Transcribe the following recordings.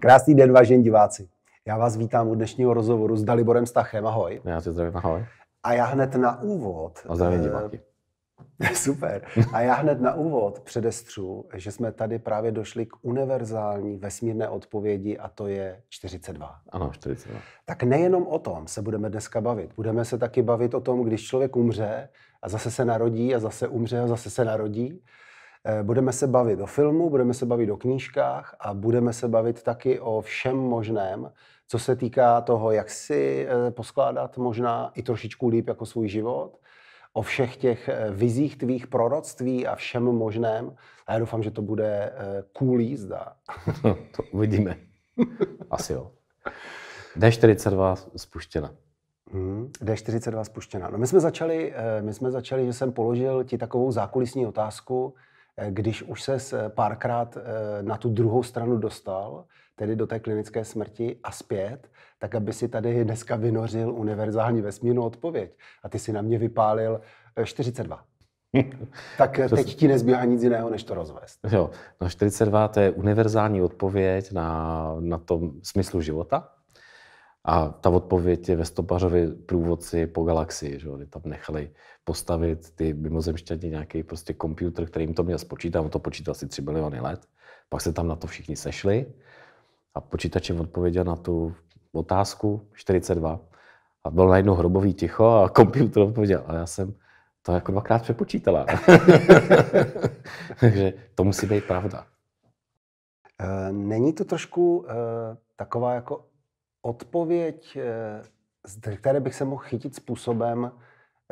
Krásný den, vážení diváci. Já vás vítám u dnešního rozhovoru s Daliborem Stachem. Ahoj. Já tě zdravím, ahoj. A já hned na úvod... A zdravím eh, diváky. Super. A já hned na úvod předestřu, že jsme tady právě došli k univerzální vesmírné odpovědi a to je 42. Ano, 42. Tak nejenom o tom se budeme dneska bavit. Budeme se taky bavit o tom, když člověk umře a zase se narodí a zase umře a zase se narodí Eh, budeme se bavit o filmu, budeme se bavit o knížkách a budeme se bavit taky o všem možném, co se týká toho, jak si eh, poskládat možná i trošičku líp jako svůj život, o všech těch eh, vizích tvých proroctví a všem možném. A já doufám, že to bude cool jízda. No, to, uvidíme. Asi jo. D42 spuštěna. Hmm, D42 spuštěna. No my jsme, začali, my jsme začali, že jsem položil ti takovou zákulisní otázku, když už se eh, párkrát eh, na tu druhou stranu dostal, tedy do té klinické smrti a zpět, tak aby si tady dneska vynořil univerzální vesmírnou odpověď. A ty si na mě vypálil 42. Eh, tak teď ti nezbývá nic jiného, než to rozvést. Jo, no 42 to je univerzální odpověď na, na tom smyslu života. A ta odpověď je ve Stopařovi průvodci po galaxii, že oni tam nechali postavit ty mimozemšťani nějaký prostě počítač, který jim to měl spočítat, on to počítal asi 3 miliony let. Pak se tam na to všichni sešli a počítač jim odpověděl na tu otázku 42. A bylo najednou hrobový ticho a počítač odpověděl, a já jsem to jako dvakrát přepočítala. Takže to musí být pravda. Eh, není to trošku uh, taková jako odpověď, eh, které bych se mohl chytit způsobem,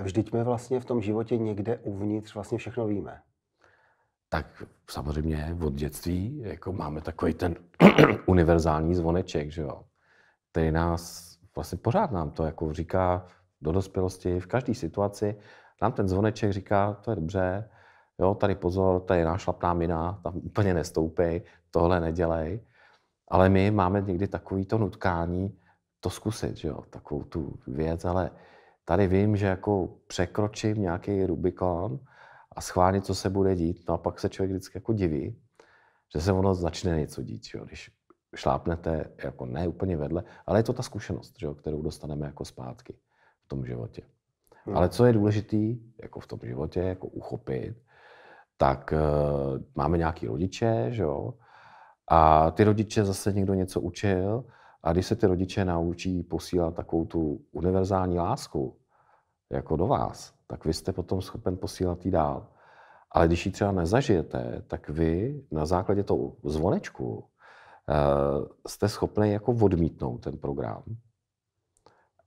vždyť my vlastně v tom životě někde uvnitř vlastně všechno víme. Tak samozřejmě od dětství jako máme takový ten univerzální zvoneček, že jo, který nás vlastně pořád nám to jako říká do dospělosti, v každé situaci, nám ten zvoneček říká, to je dobře, jo, tady pozor, tady je nášlapná mina, tam úplně nestoupej, tohle nedělej. Ale my máme někdy takový to nutkání to zkusit, že jo? takovou tu věc, ale tady vím, že jako překročím nějaký Rubikon a schválně, co se bude dít, no a pak se člověk vždycky jako diví, že se ono začne něco dít, že jo? když šlápnete jako ne úplně vedle, ale je to ta zkušenost, že jo? kterou dostaneme jako zpátky v tom životě. Hmm. Ale co je důležité jako v tom životě, jako uchopit, tak uh, máme nějaký rodiče, že jo? A ty rodiče zase někdo něco učil a když se ty rodiče naučí posílat takovou tu univerzální lásku jako do vás, tak vy jste potom schopen posílat ji dál. Ale když ji třeba nezažijete, tak vy na základě toho zvonečku eh, jste schopni jako odmítnout ten program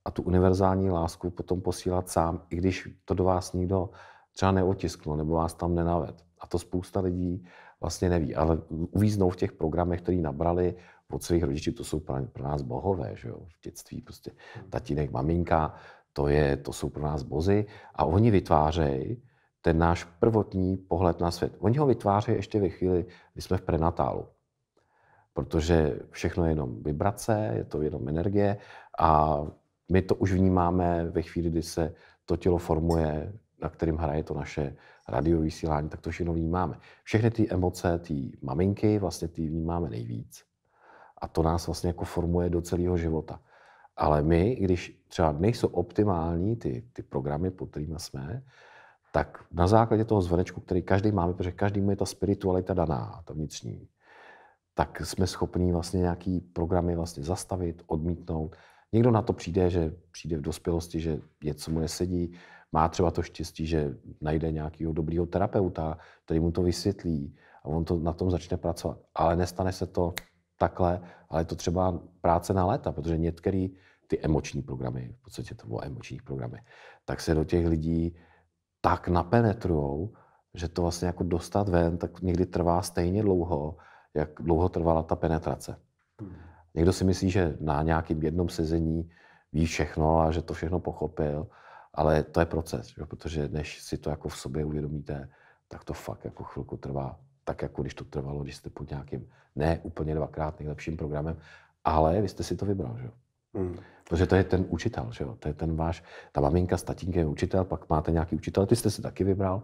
a tu univerzální lásku potom posílat sám, i když to do vás nikdo třeba neotisklo nebo vás tam nenaved. A to spousta lidí vlastně neví, ale uvíznou v těch programech, který nabrali od svých rodičů, to jsou pro nás bohové, že jo, v dětství prostě tatínek, maminka, to, je, to jsou pro nás bozy a oni vytvářejí ten náš prvotní pohled na svět. Oni ho vytvářejí ještě ve chvíli, kdy jsme v prenatálu. Protože všechno je jenom vibrace, je to jenom energie a my to už vnímáme ve chvíli, kdy se to tělo formuje, na kterým hraje to naše vysílání, tak to všechno vnímáme. Všechny ty emoce, ty maminky, vlastně ty vnímáme nejvíc. A to nás vlastně jako formuje do celého života. Ale my, když třeba nejsou optimální ty, ty programy, pod kterými jsme, tak na základě toho zvonečku, který každý máme, protože každý je ta spiritualita daná, ta vnitřní, tak jsme schopni vlastně nějaký programy vlastně zastavit, odmítnout. Někdo na to přijde, že přijde v dospělosti, že něco mu nesedí, má třeba to štěstí, že najde nějakého dobrého terapeuta, který mu to vysvětlí a on to na tom začne pracovat. Ale nestane se to takhle, ale je to třeba práce na léta, protože některé ty emoční programy, v podstatě to bylo emoční programy, tak se do těch lidí tak napenetrujou, že to vlastně jako dostat ven, tak někdy trvá stejně dlouho, jak dlouho trvala ta penetrace. Hmm. Někdo si myslí, že na nějakým jednom sezení ví všechno a že to všechno pochopil, ale to je proces, že? protože než si to jako v sobě uvědomíte, tak to fakt jako chvilku trvá. Tak jako když to trvalo, když jste pod nějakým ne úplně dvakrát nejlepším programem, ale vy jste si to vybral, že Hmm. Protože to je ten učitel, že To je ten váš, ta maminka s tatínkem je učitel, pak máte nějaký učitel, ty jste si taky vybral.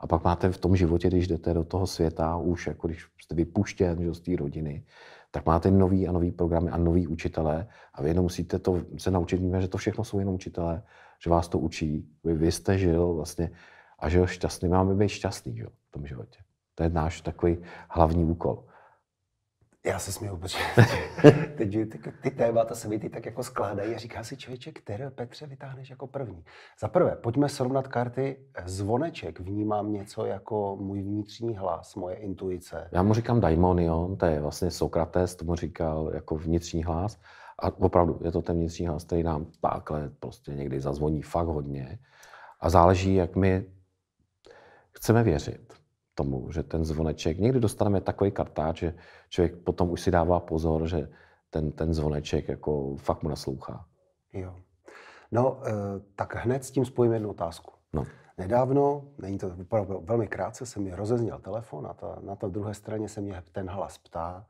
A pak máte v tom životě, když jdete do toho světa, už jako když jste vypuštěn že, z té rodiny, tak máte nový a nový programy a nový učitele a vy jenom musíte to se naučit, víme, že to všechno jsou jenom učitelé, že vás to učí, vy, vy jste žil vlastně a žil šťastný, máme být šťastný že, v tom životě. To je náš takový hlavní úkol. Já se směju, protože teď ty, ty témata se mi ty tak jako skládají a říká si člověče, které Petře vytáhneš jako první. Za prvé, pojďme srovnat karty. Zvoneček vnímám něco jako můj vnitřní hlas, moje intuice. Já mu říkám daimonion, to je vlastně Sokrates, tomu říkal jako vnitřní hlas. A opravdu je to ten vnitřní hlas, který nám takhle prostě někdy zazvoní fakt hodně. A záleží, jak my chceme věřit tomu, že ten zvoneček, někdy dostaneme takový kartáč, že člověk potom už si dává pozor, že ten, ten zvoneček jako fakt mu naslouchá. Jo. No, eh, tak hned s tím spojím jednu otázku. No. Nedávno, není to velmi krátce, se mi rozezněl telefon a ta, na té druhé straně se mě ten hlas ptá,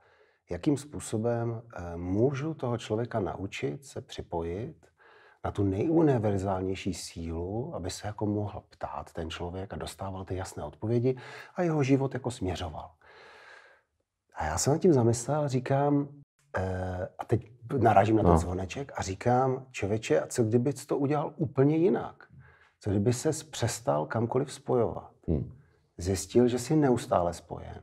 jakým způsobem eh, můžu toho člověka naučit se připojit na tu nejuniverzálnější sílu, aby se jako mohl ptát ten člověk a dostával ty jasné odpovědi a jeho život jako směřoval. A já jsem nad tím zamyslel, říkám, eh, a teď narážím na ten no. zvoneček a říkám, čověče, a co kdyby to udělal úplně jinak? Co kdyby se přestal kamkoliv spojovat? Hmm. Zjistil, že si neustále spojen.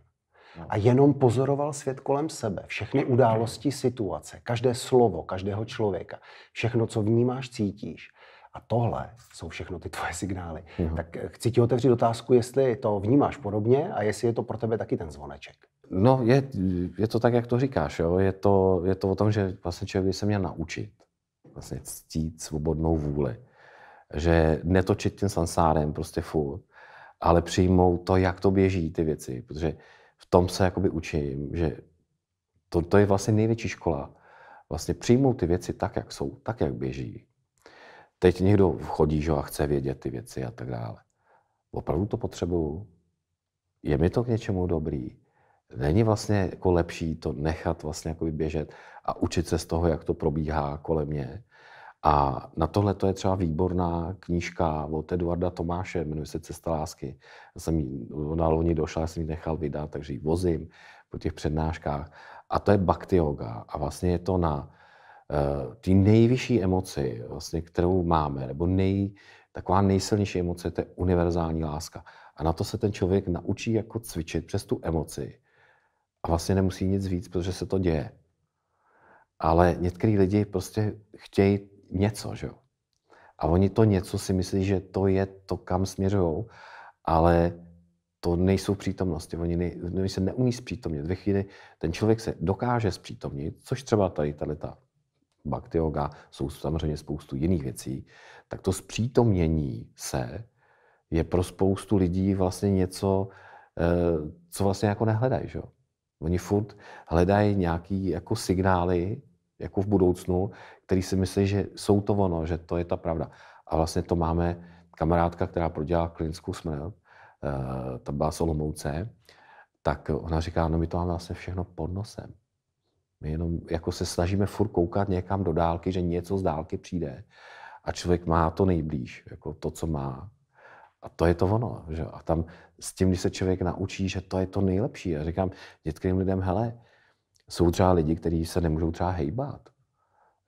No. A jenom pozoroval svět kolem sebe, všechny události, situace, každé slovo, každého člověka, všechno, co vnímáš, cítíš. A tohle jsou všechno ty tvoje signály. No. Tak eh, chci ti otevřít otázku, jestli to vnímáš podobně a jestli je to pro tebe taky ten zvoneček. No, je, je to tak, jak to říkáš. Jo? Je, to, je to o tom, že vlastně člověk by se měl naučit vlastně ctít svobodnou vůli. Že netočit tím sansárem prostě furt, ale přijmout to, jak to běží ty věci. Protože v tom se jakoby učím, že to, to je vlastně největší škola. Vlastně přijmout ty věci tak, jak jsou, tak, jak běží. Teď někdo chodí že, a chce vědět ty věci a tak dále. Opravdu to potřebuju? Je mi to k něčemu dobrý? Není vlastně jako lepší to nechat vlastně jako běžet a učit se z toho, jak to probíhá kolem mě. A na tohle to je třeba výborná knížka od Eduarda Tomáše, jmenuje se Cesta lásky. Já jsem ona loni došla, já jsem ji nechal vydat, takže ji vozím po těch přednáškách. A to je bhakti yoga. A vlastně je to na uh, ty nejvyšší emoci, vlastně, kterou máme, nebo nej, taková nejsilnější emoce, to je univerzální láska. A na to se ten člověk naučí jako cvičit přes tu emoci vlastně nemusí nic víc, protože se to děje. Ale některý lidi prostě chtějí něco, že jo? A oni to něco si myslí, že to je to, kam směřují, ale to nejsou přítomnosti. Oni, ne, oni se neumí zpřítomnit. Ve chvíli ten člověk se dokáže zpřítomnit, což třeba tady, tady ta baktioga, jsou samozřejmě spoustu jiných věcí, tak to zpřítomnění se je pro spoustu lidí vlastně něco, eh, co vlastně jako nehledají. Že? Oni furt hledají nějaký jako signály, jako v budoucnu, který si myslí, že jsou to ono, že to je ta pravda. A vlastně to máme kamarádka, která prodělala klinickou smrt, eh, ta byla Solomouce, tak ona říká, no my to máme vlastně všechno pod nosem. My jenom jako se snažíme furt koukat někam do dálky, že něco z dálky přijde a člověk má to nejblíž, jako to, co má a to je to ono. Že? A tam s tím, když se člověk naučí, že to je to nejlepší. A říkám dětským lidem, hele, jsou třeba lidi, kteří se nemůžou třeba hejbat.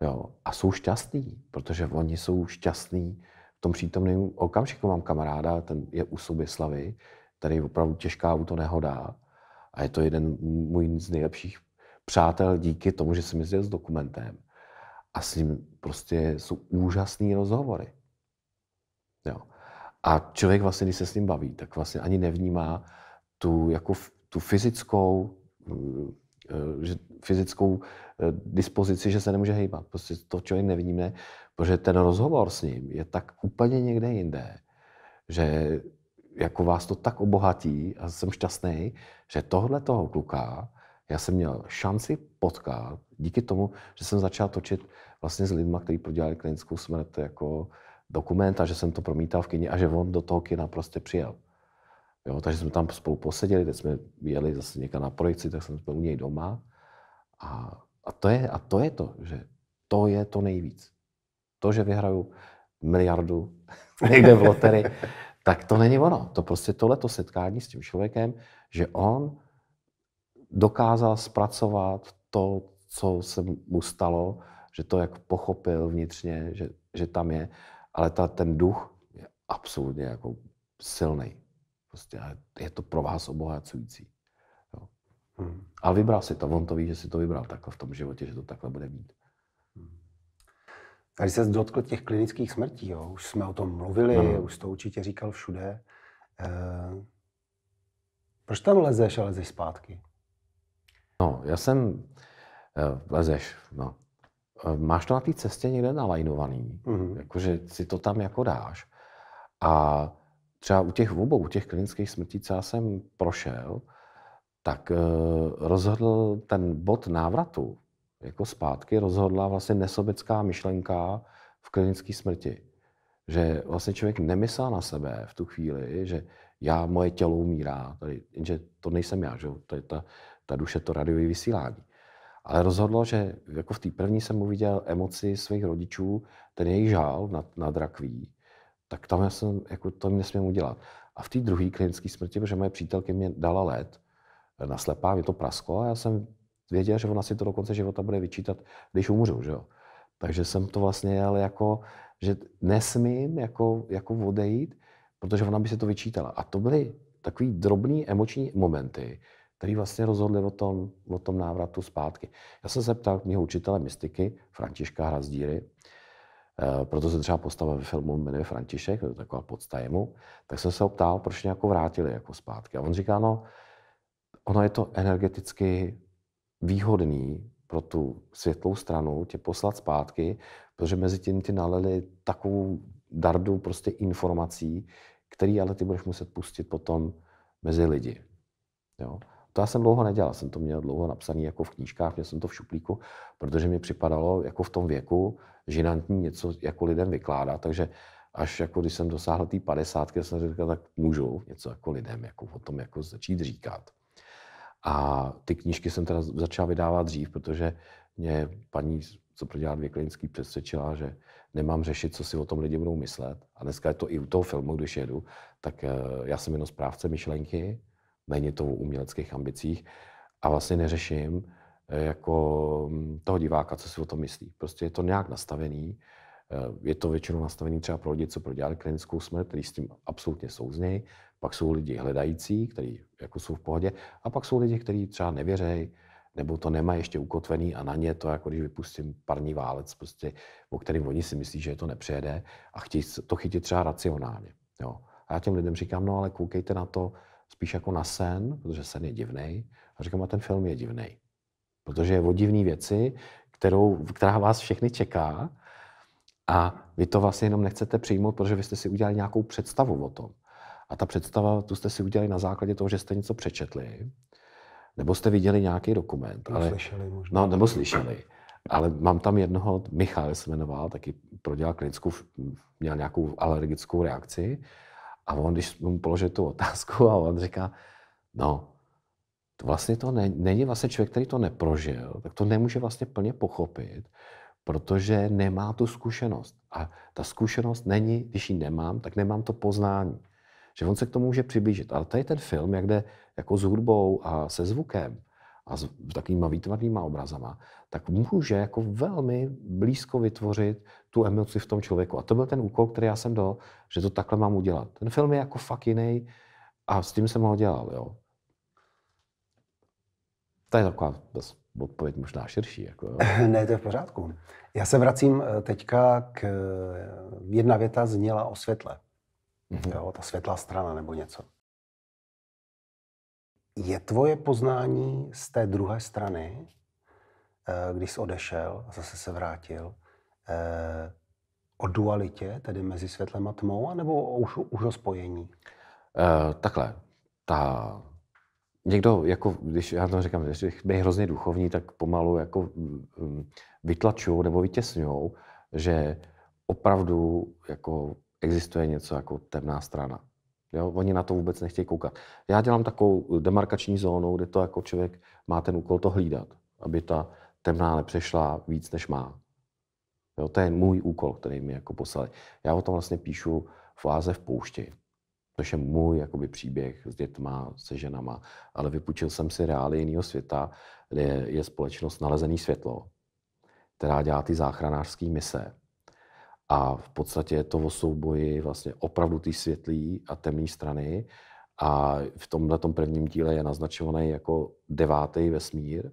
Jo? A jsou šťastní, protože oni jsou šťastní v tom přítomném okamžiku. Mám kamaráda, ten je u Soběslavy, tady je opravdu těžká auto nehoda. A je to jeden můj z nejlepších přátel díky tomu, že jsem jezdil s dokumentem. A s ním prostě jsou úžasné rozhovory. Jo. A člověk vlastně, když se s ním baví, tak vlastně ani nevnímá tu, jako, tu fyzickou, eh, že fyzickou eh, dispozici, že se nemůže hýbat. Prostě to člověk nevnímá, protože ten rozhovor s ním je tak úplně někde jinde, že jako vás to tak obohatí a jsem šťastný, že tohle toho kluka já jsem měl šanci potkat díky tomu, že jsem začal točit vlastně s lidmi, kteří prodělali klinickou smrt jako dokument a že jsem to promítal v kině a že on do toho kina prostě přijel. Jo, takže jsme tam spolu poseděli, teď jsme jeli zase někam na projekci, tak jsem byl u něj doma. A, a, to je, a to je to, že to je to nejvíc. To, že vyhraju miliardu někde v loterii, tak to není ono. To prostě tohleto setkání s tím člověkem, že on dokázal zpracovat to, co se mu stalo, že to jak pochopil vnitřně, že, že tam je ale ta, ten duch je absolutně jako silný. Prostě je to pro vás obohacující. Jo. Hmm. A vybral si to, on to ví, že si to vybral takhle v tom životě, že to takhle bude mít. Hmm. A když se dotkl těch klinických smrtí, jo, už jsme o tom mluvili, hmm. už to určitě říkal všude. E, proč tam lezeš a lezeš zpátky? No, já jsem... E, lezeš, no. Eh, máš to na té cestě někde nalajnovaný, mm-hmm. jakože si to tam jako dáš. A třeba u těch obou, u těch klinických smrtí, co já jsem prošel, tak eh, rozhodl ten bod návratu jako zpátky, rozhodla vlastně nesobecká myšlenka v klinické smrti. Že vlastně člověk nemyslel na sebe v tu chvíli, že já, moje tělo umírá, tady, jenže to nejsem já, že? to je ta, ta duše, to radiový vysílání. Ale rozhodlo, že jako v té první jsem uviděl emoci svých rodičů, ten jejich žál nad, nad rakví, tak tam já jsem, jako to nesmím udělat. A v té druhé klinické smrti, protože moje přítelky mě dala let na slepá, mě to prasklo a já jsem věděl, že ona si to do konce života bude vyčítat, když umřu, že jo. Takže jsem to vlastně jel jako, že nesmím jako, jako odejít, protože ona by si to vyčítala. A to byly takové drobné emoční momenty, který vlastně rozhodli o tom, o tom návratu zpátky. Já jsem se ptal knihu učitele mystiky Františka Hrazdíry, eh, proto se třeba postava ve filmu jmenuje František, to je taková podsta jemu, tak jsem se ho ptal, proč nějakou vrátili jako zpátky. A on říká, no, ono je to energeticky výhodný pro tu světlou stranu tě poslat zpátky, protože mezi tím ty naleli takovou dardu prostě informací, který ale ty budeš muset pustit potom mezi lidi. Jo? To já jsem dlouho nedělal, jsem to měl dlouho napsané jako v knížkách, měl jsem to v šuplíku, protože mi připadalo jako v tom věku žinantní něco jako lidem vykládat, takže až jako když jsem dosáhl té padesátky, jsem říkal, tak můžu něco jako lidem jako o tom jako začít říkat. A ty knížky jsem teda začal vydávat dřív, protože mě paní, co prodělá dvě klinický, přesvědčila, že nemám řešit, co si o tom lidi budou myslet. A dneska je to i u toho filmu, když jedu, tak eh, já jsem jenom zprávce myšlenky méně to o uměleckých ambicích a vlastně neřeším eh, jako mm, toho diváka, co si o tom myslí. Prostě je to nějak nastavený, eh, je to většinou nastavený třeba pro lidi, co prodělali klinickou smrt, který s tím absolutně souznějí, pak jsou lidi hledající, kteří jako jsou v pohodě, a pak jsou lidi, kteří třeba nevěřejí, nebo to nemá ještě ukotvený a na ně to, jako když vypustím parní válec, prostě, o kterým oni si myslí, že je to nepřijede a chtějí to chytit třeba racionálně. Jo. A já těm lidem říkám, no ale koukejte na to, spíš jako na sen, protože sen je divný. A říkám, a ten film je divný. Protože je o divný věci, kterou, která vás všechny čeká a vy to vlastně jenom nechcete přijmout, protože vy jste si udělali nějakou představu o tom. A ta představa, tu jste si udělali na základě toho, že jste něco přečetli, nebo jste viděli nějaký dokument. ale, slyšeli možná. No, nebo slyšeli. Ale mám tam jednoho, Michal se jmenoval, taky prodělal klinickou, měl nějakou alergickou reakci a on, když mu položí tu otázku a on říká, no, to vlastně to ne, není vlastně člověk, který to neprožil, tak to nemůže vlastně plně pochopit, protože nemá tu zkušenost. A ta zkušenost není, když ji nemám, tak nemám to poznání. Že on se k tomu může přiblížit. Ale tady ten film, jak jde jako s hudbou a se zvukem, a s takovýma výtvarnýma obrazama, tak může jako velmi blízko vytvořit tu emoci v tom člověku. A to byl ten úkol, který já jsem dal, že to takhle mám udělat. Ten film je jako fakt jiný a s tím jsem ho dělal, jo. To je taková odpověď možná širší. Jako, jo. Ne, to je v pořádku. Já se vracím eh, teďka k... Eh, jedna věta zněla o světle. Mm-hmm. Jo, ta světlá strana nebo něco. Je tvoje poznání z té druhé strany, eh, když jsi odešel a zase se vrátil, eh, o dualitě, tedy mezi světlem a tmou, anebo už, už o spojení? E, takhle. Ta... Někdo, jako, když já to říkám, když jsme hrozně duchovní, tak pomalu jako mm, vytlačují nebo vytěsňují, že opravdu jako existuje něco jako temná strana. Jo, oni na to vůbec nechtějí koukat. Já dělám takovou demarkační zónu, kde to jako člověk má ten úkol to hlídat, aby ta temná nepřešla víc, než má. Jo, to je můj úkol, který mi jako poslali. Já o tom vlastně píšu fáze v poušti, To je můj jakoby, příběh s dětma, se ženama, ale vypučil jsem si reály jiného světa, kde je společnost Nalezený světlo, která dělá ty záchranářské mise a v podstatě je to o souboji vlastně opravdu ty světlý a temné strany. A v tomhle prvním díle je naznačovaný jako devátý vesmír,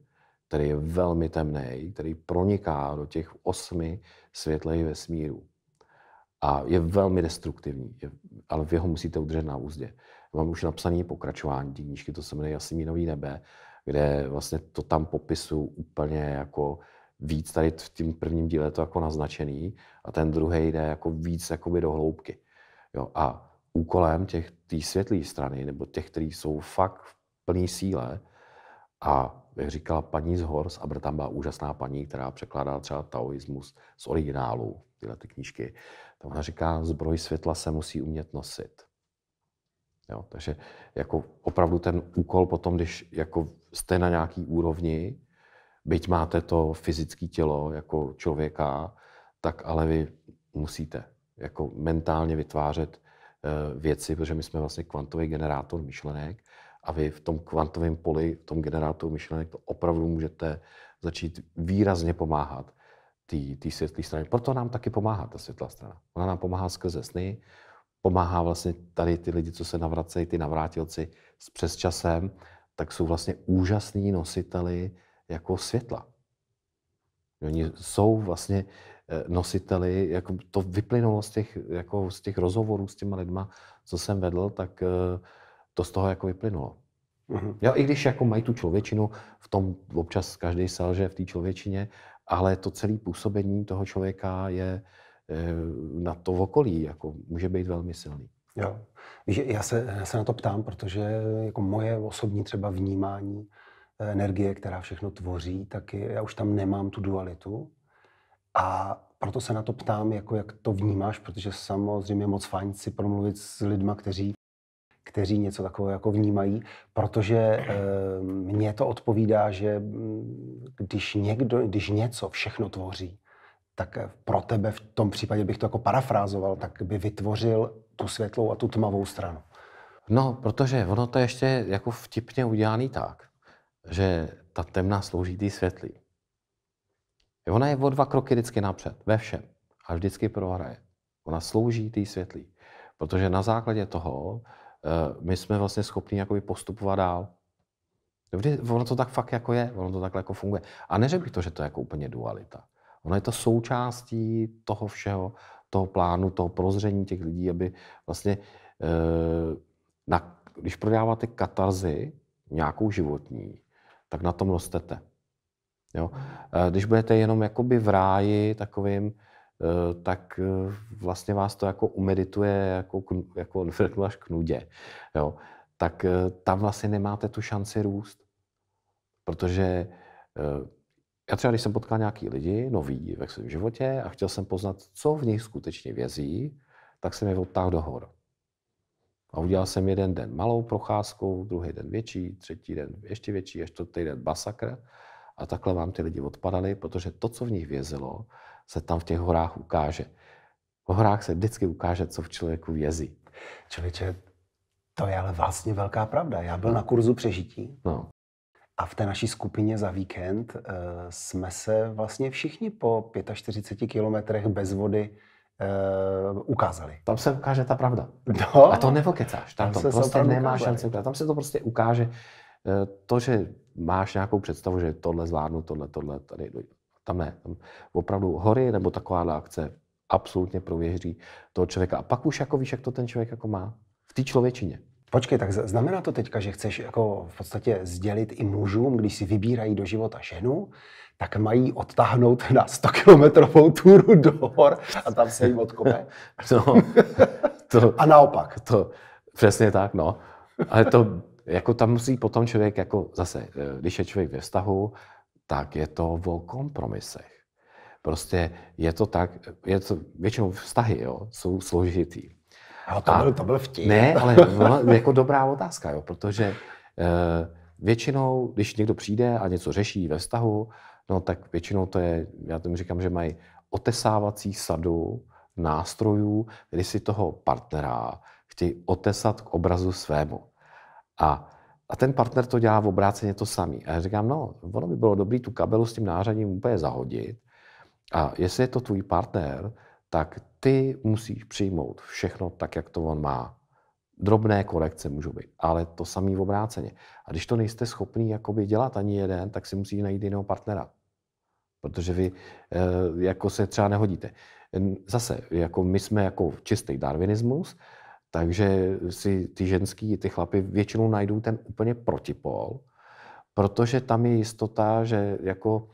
který je velmi temný, který proniká do těch osmi světlých vesmírů. A je velmi destruktivní, je, ale vy ho musíte udržet na úzdě. Mám už napsané pokračování té knížky, to se jmenuje Jasmínový nebe, kde vlastně to tam popisu úplně jako víc tady v tím prvním díle to jako naznačený a ten druhý jde jako víc jakoby do hloubky. Jo, a úkolem těch té světlé strany, nebo těch, kteří jsou fakt v plné síle, a jak říkala paní z hor tam byla úžasná paní, která překládá třeba taoismus z originálu, tyhle ty knížky, tam ona říká, zbroj světla se musí umět nosit. Jo, takže jako opravdu ten úkol potom, když jako jste na nějaký úrovni, byť máte to fyzické tělo jako člověka, tak ale vy musíte jako mentálně vytvářet eh, věci, protože my jsme vlastně kvantový generátor myšlenek a vy v tom kvantovém poli, v tom generátoru myšlenek to opravdu můžete začít výrazně pomáhat té světlé strany. Proto nám taky pomáhá ta světlá strana. Ona nám pomáhá skrze sny, pomáhá vlastně tady ty lidi, co se navracejí, ty navrátilci s přesčasem, tak jsou vlastně úžasní nositeli jako světla. Oni jsou vlastně eh, nositeli, jako to vyplynulo z těch, jako z těch rozhovorů s těma lidma, co jsem vedl, tak eh, to z toho jako vyplynulo. Mm-hmm. Jo, I když jako mají tu člověčinu, v tom občas každý selže v té člověčině, ale to celé působení toho člověka je eh, na to okolí, jako může být velmi silný. Jo. Víš, já se, já se na to ptám, protože jako moje osobní třeba vnímání energie, která všechno tvoří, tak já už tam nemám tu dualitu. A proto se na to ptám, jako jak to vnímáš, protože samozřejmě moc fajn si promluvit s lidma, kteří, kteří něco takového jako vnímají, protože eh, mně to odpovídá, že mm, když, někdo, když něco všechno tvoří, tak eh, pro tebe v tom případě bych to jako parafrázoval, tak by vytvořil tu světlou a tu tmavou stranu. No, protože ono to ještě jako vtipně udělaný tak, že ta temná slouží té světlý. Ona je o dva kroky vždycky napřed, ve všem. A vždycky prohraje. Ona slouží té světlý. Protože na základě toho eh, my jsme vlastně schopni jakoby postupovat dál. Vždy, ono to tak fakt jako je, ono to takhle jako funguje. A neřekl bych to, že to je jako úplně dualita. Ono je to součástí toho všeho, toho plánu, toho prozření těch lidí, aby vlastně, eh, na, když prodáváte katarzy, nějakou životní, tak na tom rostete. Jo? Eh, když budete jenom jakoby v ráji takovým, eh, tak eh, vlastně vás to jako umedituje, jako, jako až k nudě. Jo? Tak tam vlastně nemáte tu šanci růst. Protože já třeba, když jsem potkal nějaký lidi, nový ve svém životě a chtěl jsem poznat, co v nich skutečně vězí, tak jsem je odtáhl do hor. A udělal jsem jeden den malou procházku, druhý den větší, třetí den ještě větší, ještě čtvrtý den basakr. A takhle vám ty lidi odpadali, protože to, co v nich vězilo, se tam v těch horách ukáže. V horách se vždycky ukáže, co v člověku vězí. Člověče, to je ale vlastně velká pravda. Já byl no. na kurzu přežití. No. A v té naší skupině za víkend uh, jsme se vlastně všichni po 45 kilometrech bez vody Eh, ukázali. Tam se ukáže ta pravda. No. A to nevokecáš. Tam, tam to prostě nemáš šanci Tam se to prostě ukáže. Eh, to, že máš nějakou představu, že tohle zvládnu, tohle, tohle, tady, tam ne. Tam opravdu hory nebo taková akce absolutně prověří toho člověka. A pak už jako víš, jak to ten člověk jako má v té člověčině. Počkej, tak znamená to teďka, že chceš jako v podstatě sdělit i mužům, když si vybírají do života ženu, tak mají odtáhnout na 100 kilometrovou túru do hor a tam se jim odkope? No, to, a naopak. To, přesně tak, no. Ale to, jako tam musí potom člověk, jako zase, eh, když je člověk ve vztahu, tak je to o kompromisech. Prostě je to tak, je to, většinou vztahy jo, jsou složitý. No, to, a, byl, to byl vtip. Ne, ale jako dobrá otázka, jo, protože eh, většinou, když někdo přijde a něco řeší ve vztahu, no tak většinou to je, já tomu říkám, že mají otesávací sadu nástrojů, kdy si toho partnera chtějí otesat k obrazu svému. A, a ten partner to dělá v obráceně to samý. A já říkám, no, ono by bylo dobré tu kabelu s tím nářadím úplně zahodit. A jestli je to tvůj partner, tak ty musíš přijmout všechno tak, jak to on má. Drobné korekce můžou být, ale to samý v obráceně. A když to nejste schopný jakoby dělat ani jeden, tak si musíš najít jiného partnera. Protože vy eh, jako se třeba nehodíte. Zase, jako my jsme jako čistý darwinismus, takže si ty ženský, ty chlapy většinou najdou ten úplně protipol, protože tam je jistota, že jako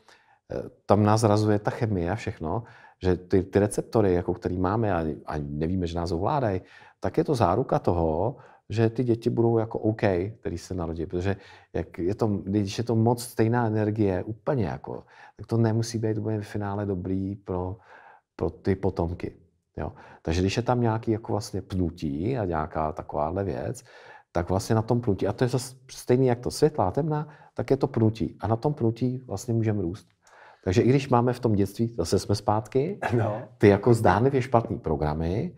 eh, tam nás zrazuje ta chemie a všechno, že ty, ty receptory, jako který máme a, a nevíme, že nás ovládají, tak je to záruka toho, že ty děti budou jako OK, který se narodí, protože jak je to, když je to moc stejná energie, úplně jako, tak to nemusí být v finále dobrý pro, pro ty potomky. Jo? Takže když je tam nějaký jako vlastně pnutí a nějaká takováhle věc, tak vlastně na tom pnutí, a to je zase stejný jak to světlá a temna, tak je to pnutí. A na tom pnutí vlastně můžeme růst. Takže i když máme v tom dětství, zase jsme zpátky, no. ty jako zdánlivě špatný programy,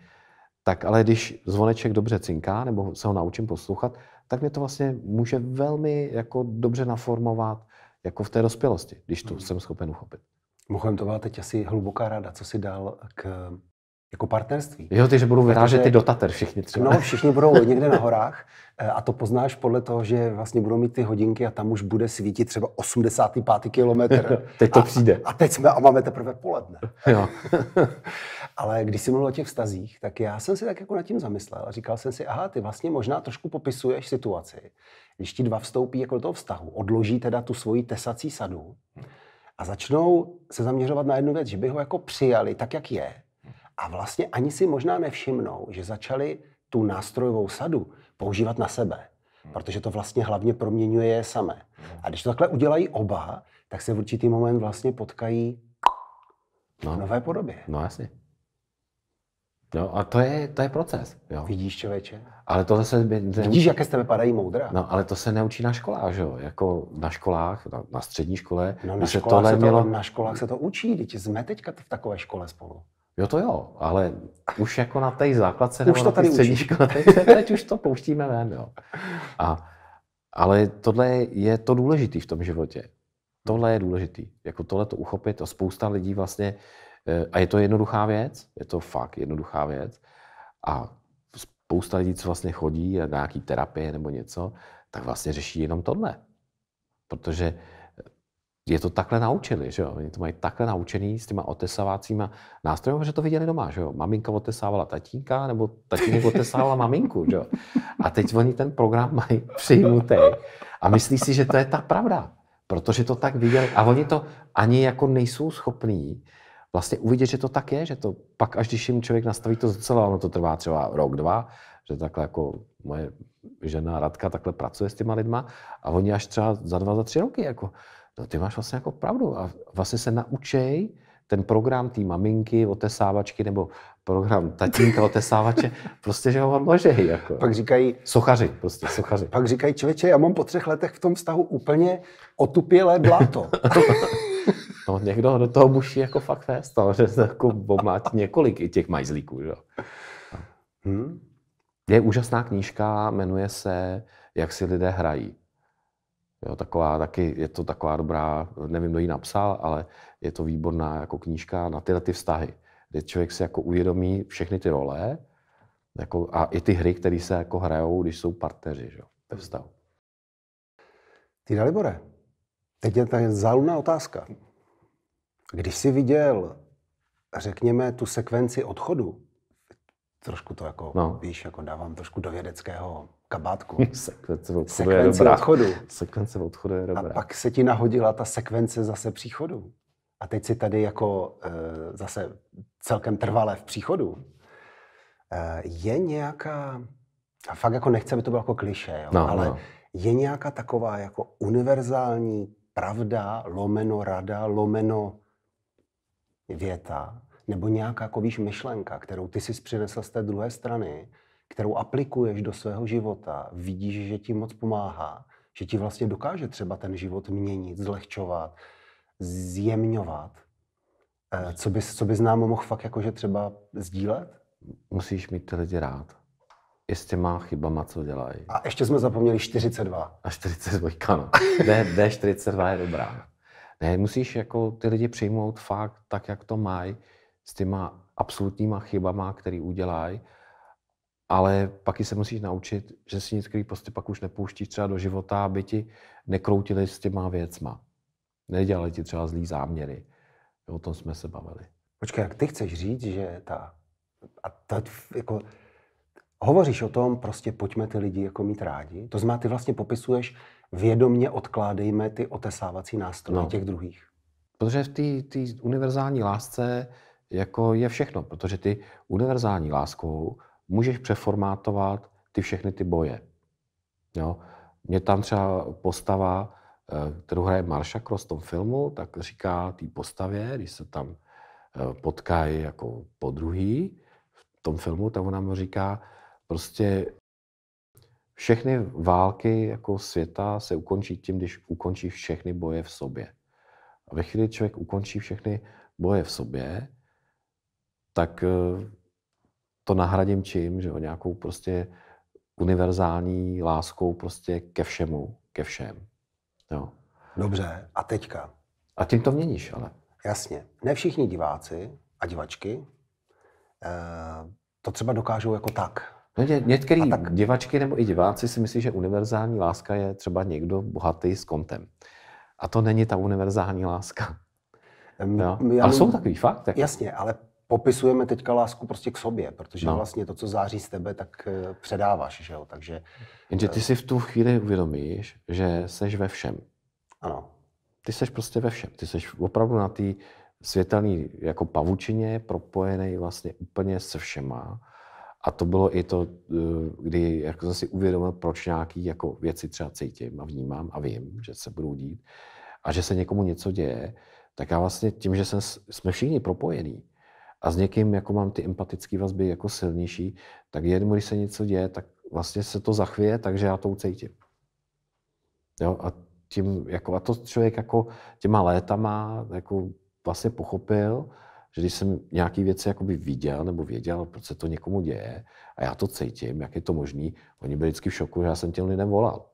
tak ale když zvoneček dobře cinká, nebo se ho naučím poslouchat, tak mě to vlastně může velmi jako dobře naformovat jako v té dospělosti, když to hmm. jsem schopen uchopit. Mimochodem, to byla teď asi hluboká rada, co si dal k jako partnerství. Jo, ty, že budou vyrážet ty dotater všichni třeba. No, všichni budou někde na horách eh, a to poznáš podle toho, že vlastně budou mít ty hodinky a tam už bude svítit třeba 85. kilometr. teď to a, přijde. A teď jsme a máme teprve poledne. Jo. Ale když jsi mluvil o těch vztazích, tak já jsem si tak jako nad tím zamyslel a říkal jsem si, aha, ty vlastně možná trošku popisuješ situaci, když ti dva vstoupí jako do toho vztahu, odloží teda tu svoji tesací sadu a začnou se zaměřovat na jednu věc, že by ho jako přijali tak, jak je, a vlastně ani si možná nevšimnou, že začali tu nástrojovou sadu používat na sebe. Hmm. Protože to vlastně hlavně proměňuje je samé. Hmm. A když to takhle udělají oba, tak se v určitý moment vlastně potkají no. v nové podobě. No asi. No a to je, to je proces. Jo. Vidíš, člověče? Ale to se... By, neučí... Vidíš, jaké z tebe padají moudra? No, ale to se neučí na školách, že jo? Jako na školách, na, na střední škole. No, na, školách se tohle se to, mělo... na školách se to učí, teď jsme teďka v takové škole spolu. Jo to jo, ale už jako na té základce už nebo to na středíško, na té, teď už to pouštíme ven. Jo. A, ale tohle je to důležité v tom životě. Tohle je důležité, Jako tohle to uchopit a spousta lidí vlastně, eh, a je to jednoduchá věc, je to fakt jednoduchá věc. A spousta lidí, co vlastně chodí na nějaký terapie nebo něco, tak vlastně řeší jenom tohle. Protože je to takhle naučený, že jo? Oni to mají takhle naučený s těma otesávácíma nástroji, že to viděli doma, že jo? Maminka otesávala tatínka, nebo tatínek otesávala maminku, že jo? A teď oni ten program mají přijmutý a myslí si, že to je ta pravda, protože to tak viděli. A oni to ani jako nejsou schopní vlastně uvidět, že to tak je, že to pak, až když jim člověk nastaví to zcela, ono to trvá třeba rok, dva, že takhle jako moje žena Radka takhle pracuje s těma lidma a oni až třeba za dva, za tři roky jako no ty máš vlastně jako pravdu a vlastně se naučej ten program té maminky, otesávačky nebo program tatínka otesávače, prostě, že ho odložej. Jako. Pak říkají... Sochaři, prostě sochaři. Pak říkají, člověče, já mám po třech letech v tom vztahu úplně otupělé bláto. no někdo do toho musí jako fakt vést, no, že jako má několik i těch majzlíků. Že? Hmm. Je úžasná knížka, jmenuje se Jak si lidé hrají. Jo, taková taky, je to taková dobrá, nevím, kdo ji napsal, ale je to výborná jako knížka na tyhle ty vztahy, kde člověk si jako uvědomí všechny ty role jako, a i ty hry, které se jako hrajou, když jsou partneři že, ve vztahu. Ty Dalibore, teď je ta záludná otázka. Když jsi viděl, řekněme, tu sekvenci odchodu, trošku to jako, no. víš, jako dávám trošku do vědeckého kabátku. sekvence odchodu sekvence je dobrá. odchodu. Sekvence odchodu je dobrá. A pak se ti nahodila ta sekvence zase příchodu. A teď si tady jako e, zase celkem trvalé v příchodu. E, je nějaká, a fakt jako nechci, aby to bylo jako kliše, jo, no, ale no. je nějaká taková jako univerzální pravda, lomeno rada, lomeno věta, nebo nějaká jako víš myšlenka, kterou ty jsi přinesl z té druhé strany, kterou aplikuješ do svého života, vidíš, že ti moc pomáhá, že ti vlastně dokáže třeba ten život měnit, zlehčovat, zjemňovat. Eh, co bys, co bys nám mohl fakt jakože třeba sdílet? Musíš mít ty lidi rád. I s těma chybama, co dělají. A ještě jsme zapomněli 42. A 42, no. D, D42 je dobrá. Ne, musíš jako ty lidi přijmout fakt tak, jak to mají, s těma absolutníma chybama, který udělají ale pak se musíš naučit, že si některé posty pak už nepouštíš třeba do života, aby ti nekroutili s těma věcma. Nedělali ti třeba zlý záměry. O tom jsme se bavili. Počkej, jak ty chceš říct, že ta... A ta jako, hovoříš o tom, prostě pojďme ty lidi jako mít rádi. To znamená, ty vlastně popisuješ, vědomně odkládejme ty otesávací nástroje no. těch druhých. Protože v té univerzální lásce jako je všechno, protože ty univerzální láskou můžeš přeformátovat ty všechny ty boje. Jo? Mě tam třeba postava, eh, kterou hraje Marsha Cross v tom filmu, tak říká té postavě, když se tam eh, potkají jako po druhý v tom filmu, tak ona mu říká, prostě všechny války jako světa se ukončí tím, když ukončí všechny boje v sobě. A ve chvíli, člověk ukončí všechny boje v sobě, tak eh, to nahradím čím, že jo, nějakou prostě univerzální láskou prostě ke všemu, ke všem. Jo. Dobře, a teďka? A tím to měníš, ale. Jasně. Ne všichni diváci a divačky eh, to třeba dokážou jako tak. No, ně, některý tak... divačky nebo i diváci si myslí, že univerzální láska je třeba někdo bohatý s kontem. A to není ta univerzální láska. M- no. Já ale jsou takový fakt. Jako. Jasně, ale popisujeme teďka lásku prostě k sobě, protože no. vlastně to, co září z tebe, tak eh, předáváš, že jo, takže... Jenže ty eh, si v tu chvíli uvědomíš, že seš ve všem. Ano. Ty seš prostě ve všem. Ty seš opravdu na té světelné jako pavučině, propojený vlastně úplně se všema. A to bylo i to, eh, kdy jako jsem si uvědomil, proč nějaké jako věci třeba cítím a vnímám a vím, že se budou dít a že se někomu něco děje, tak já vlastně tím, že jsem, jsme všichni propojení, a s někým jako mám ty empatické vazby jako silnější, tak jednou, když se něco děje, tak vlastně se to zachvěje, takže já to ucítím. Jo, a tím, jako, a to člověk jako těma létama jako vlastně pochopil, že když jsem nějaké věci jakoby viděl nebo věděl, proč se to někomu děje a já to cítím, jak je to možný, oni byli vždycky v šoku, že já jsem těm lidem volal.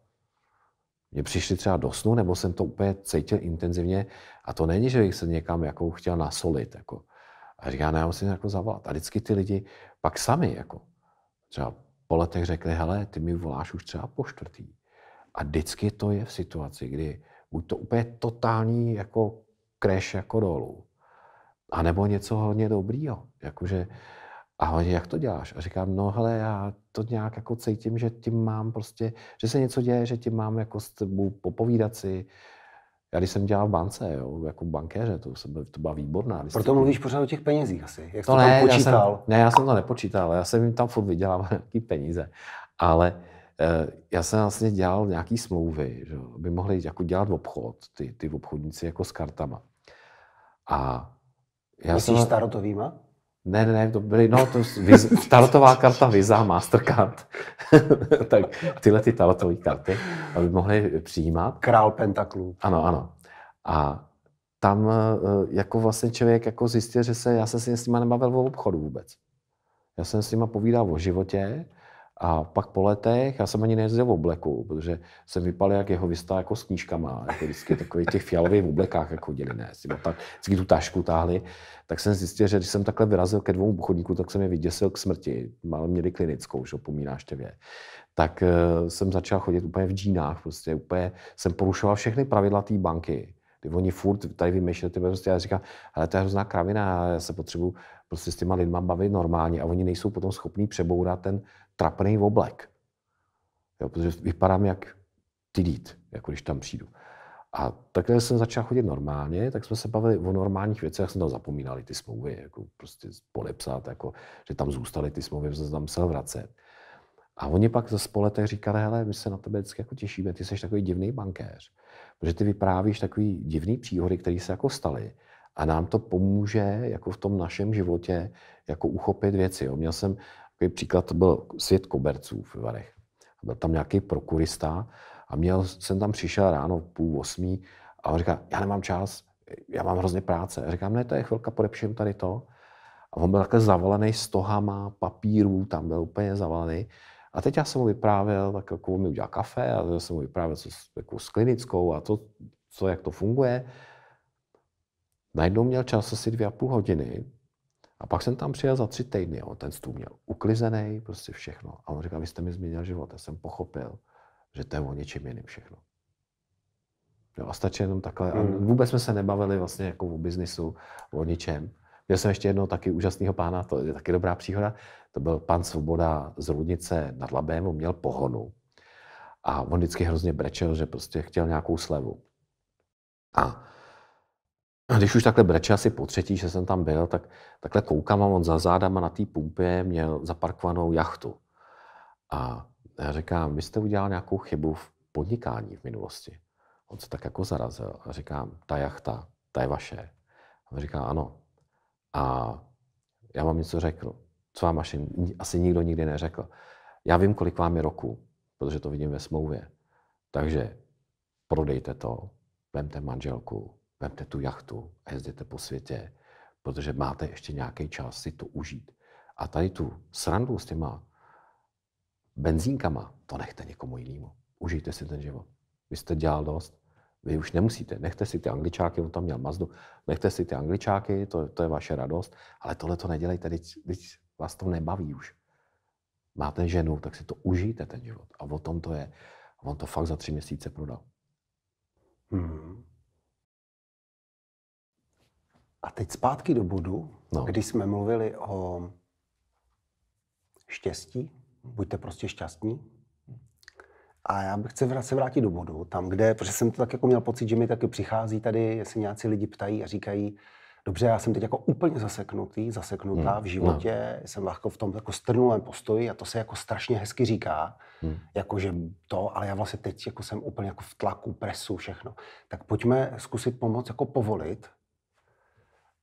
Mě přišli třeba do snu, nebo jsem to úplně cítil intenzivně a to není, že bych se někam jako chtěl nasolit. Jako. A říká, ne, já musím jako zavolat. A vždycky ty lidi pak sami, jako třeba po letech řekli, hele, ty mi voláš už třeba po čtvrtý. A vždycky to je v situaci, kdy buď to úplně totální jako crash jako dolů, anebo něco hodně dobrýho. Jakože, a hodně, jak to děláš? A říkám, no hele, já to nějak jako cítím, že tím mám prostě, že se něco děje, že tím mám jako s tebou popovídat si, já když jsem dělal v bance, jo, jako bankéře, to, to byla výborná. Proto jsi mluvíš pořád o těch penězích asi, jak to, to ne, tam počítal. Já jsem, ne, já jsem to nepočítal, já jsem jim tam furt vydělával nějaký peníze. Ale eh, já jsem vlastně dělal nějaký smlouvy, že by mohli jako dělat obchod, ty, ty obchodníci jako s kartama. A já Myslíš jsem... starotovýma? Ne, ne, ne, to byly, no, to viz, tarotová karta Visa, Mastercard. tak tyhle ty tarotové karty, aby mohli přijímat. Král pentaklů. Ano, ano. A tam e, jako vlastně člověk jako zjistil, že se, já jsem si s nima nebavil o obchodu vůbec. Já jsem s nima povídal o životě, a pak po letech, já jsem ani nejezdil v obleku, protože jsem vypadal jak jeho vystá jako s knížkama, jako vždycky takových těch fialových oblekách, jako chodili si tak vždycky tu tašku táhli, tak jsem zjistil, že když jsem takhle vyrazil ke dvou obchodníkům, tak jsem je vyděsil k smrti, málem měli klinickou, že opomínáš tě Tak uh, jsem začal chodit úplně v džínách, prostě úplně jsem porušoval všechny pravidla té banky. Ty oni furt tady vymýšleli, ty prostě já říkám, ale to je hrozná kravina, já se potřebuju prostě s těma lidma bavit normálně a oni nejsou potom schopní přebourat ten, trapný oblek. Jo, protože vypadám jak dít, jako když tam přijdu. A takhle jsem začal chodit normálně, tak jsme se bavili o normálních věcech, jsem tam zapomínal, ty smlouvy, jako prostě podepsat, jako, že tam zůstaly ty smlouvy, že jsem tam musel vracet. A oni pak za spoletech říkali, hele, my se na tebe vždycky jako těšíme, ty jsi takový divný bankéř, protože ty vyprávíš takový divný příhody, které se jako staly a nám to pomůže jako v tom našem životě jako uchopit věci. Jo. Měl jsem Takový příklad to byl svět koberců v Varech. Byl tam nějaký prokurista a měl, jsem tam přišel ráno v půl osmí a on říká, já nemám čas, já mám hrozně práce. A říkám, ne, no, to je chvilka, podepším tady to. A on byl takhle zavalený stohama, papírů, tam byl úplně zavalený. A teď já jsem mu vyprávěl, tak jako on mi udělal kafe a já jsem mu vyprávěl co, jako s klinickou a to, co, jak to funguje. Najednou měl čas asi dvě a půl hodiny a pak jsem tam přijel za tři týdny, jo. ten stůl měl uklizený, prostě všechno. A on říkal, vy jste mi změnil život. Já jsem pochopil, že to je o něčem jiným všechno. Jo, a stačí jenom takhle. A hmm. vůbec jsme se nebavili vlastně jako o biznisu, o ničem. Měl jsem ještě jednoho taky úžasného pána, to je taky dobrá příhoda. To byl pan Svoboda z Rudnice nad Labem, on měl pohonu. A on vždycky hrozně brečel, že prostě chtěl nějakou slevu. A a když už takhle breče asi po třetí, že jsem tam byl, tak takhle koukám a on za zádama na té pumpě měl zaparkovanou jachtu. A já říkám, vy jste udělal nějakou chybu v podnikání v minulosti. On se tak jako zarazil a říkám, ta jachta, ta je vaše. A on říká, ano. A já vám něco řeknu, co vám asi, asi nikdo nikdy neřekl. Já vím, kolik vám je roku, protože to vidím ve smlouvě. Takže prodejte to, vemte manželku, vemte tu jachtu a jezděte po světě, protože máte ještě nějaký čas si to užít. A tady tu srandu s těma benzínkama, to nechte někomu jinému. Užijte si ten život. Vy jste dělal dost, vy už nemusíte. Nechte si ty angličáky, on tam měl Mazdu, nechte si ty angličáky, to, to je vaše radost, ale tohle to nedělejte, teď, vás to nebaví už. Máte ženu, tak si to užijte ten život. A o tom to je. On to fakt za tři měsíce prodal. Hmm. A teď zpátky do bodu, no. kdy jsme mluvili o štěstí, buďte prostě šťastní. A já bych se vrátit do bodu, tam, kde, protože jsem to tak jako měl pocit, že mi taky přichází tady, se nějací lidi ptají a říkají, dobře, já jsem teď jako úplně zaseknutý, zaseknutá hmm. v no. životě, no. jsem jako v tom jako strnulém postoji a to se jako strašně hezky říká, hmm. jako že to, ale já vlastně teď jako jsem úplně jako v tlaku, presu, všechno. Tak pojďme zkusit pomoct jako povolit,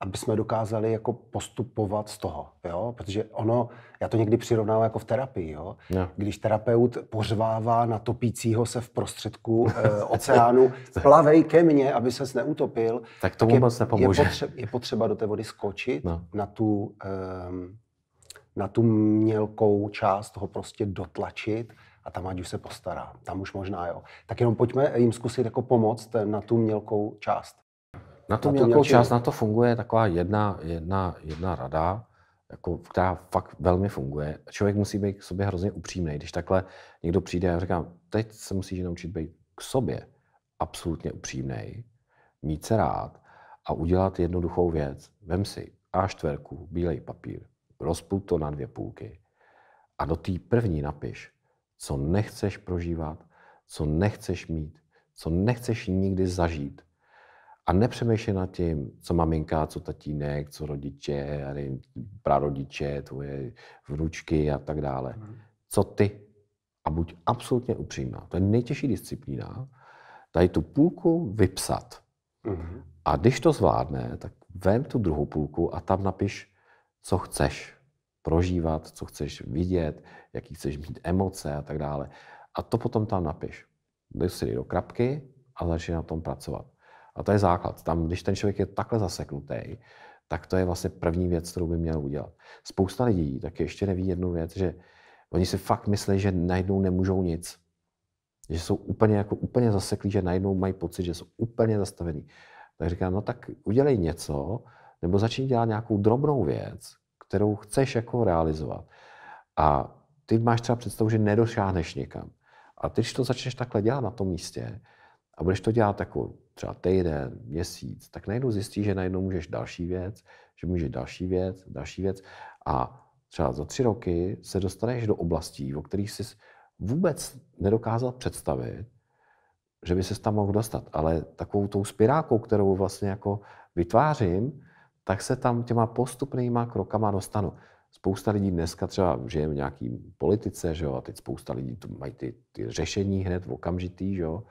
aby jsme dokázali jako postupovat z toho, jo? protože ono, já to někdy přirovnávám jako v terapii, jo? No. když terapeut pořvává na topícího se v prostředku e, oceánu, plavej ke mně, aby ses neutopil, tak tomu tak moc nepomůže. Je, potře- je potřeba do té vody skočit no. na tu um, na tu mělkou část toho prostě dotlačit a tam ať už se postará. Tam už možná jo. Tak jenom pojďme jim zkusit jako pomoct na tu mělkou část. Na to tu mělkou část na to funguje taková jedna, jedna, jedna rada, jako, která fakt velmi funguje. Člověk musí být k sobě hrozně upřímný. Když takhle někdo přijde a říká, teď se musíš naučit být k sobě absolutně upřímný, mít se rád a udělat jednoduchou věc. Vem si A4, bílej papír, rozpůl to na dvě půlky a do té první napiš, co nechceš prožívat, co nechceš mít, co nechceš nikdy zažít, a nepřemýšlej nad tím, co maminka, co tatínek, co rodiče, prarodiče, tvoje vnučky a tak dále. Mhm. Co ty? A buď absolutně upřímná. To je nejtěžší disciplína. Tady tu půlku vypsat. Mm-hmm. A když to zvládne, tak vem tu druhou půlku a tam napiš, co chceš prožívat, co chceš vidět, jaký chceš mít emoce a tak dále. A to potom tam napiš. Dej si do krapky a začneš na tom pracovat. A to je základ. Tam, když ten člověk je takhle zaseknutý, tak to je vlastně první věc, kterou by měl udělat. Spousta lidí tak ještě neví jednu věc, že oni si fakt myslí, že najednou nemůžou nic. Že jsou úplně, jako úplně zaseklí, že najednou mají pocit, že jsou úplně zastavený. Tak říkám, no tak udělej něco, nebo začni dělat nějakou drobnou věc, kterou chceš jako realizovat. A ty máš třeba představu, že nedošáhneš někam. A ty, když to začneš takhle dělat na tom místě a budeš to dělat jako třeba týden, měsíc, tak najednou zjistíš, že najednou můžeš další věc, že můžeš další věc, další věc a třeba za tři roky se dostaneš do oblastí, o kterých jsi vůbec nedokázal představit, že by se tam mohl dostat. Ale takovou tou spirákou, kterou vlastně jako vytvářím, tak se tam těma postupnýma krokama dostanu. Spousta lidí dneska třeba žije v nějaký politice, že jo, a teď spousta lidí tu mají ty, ty řešení hned okamžitý, že jo,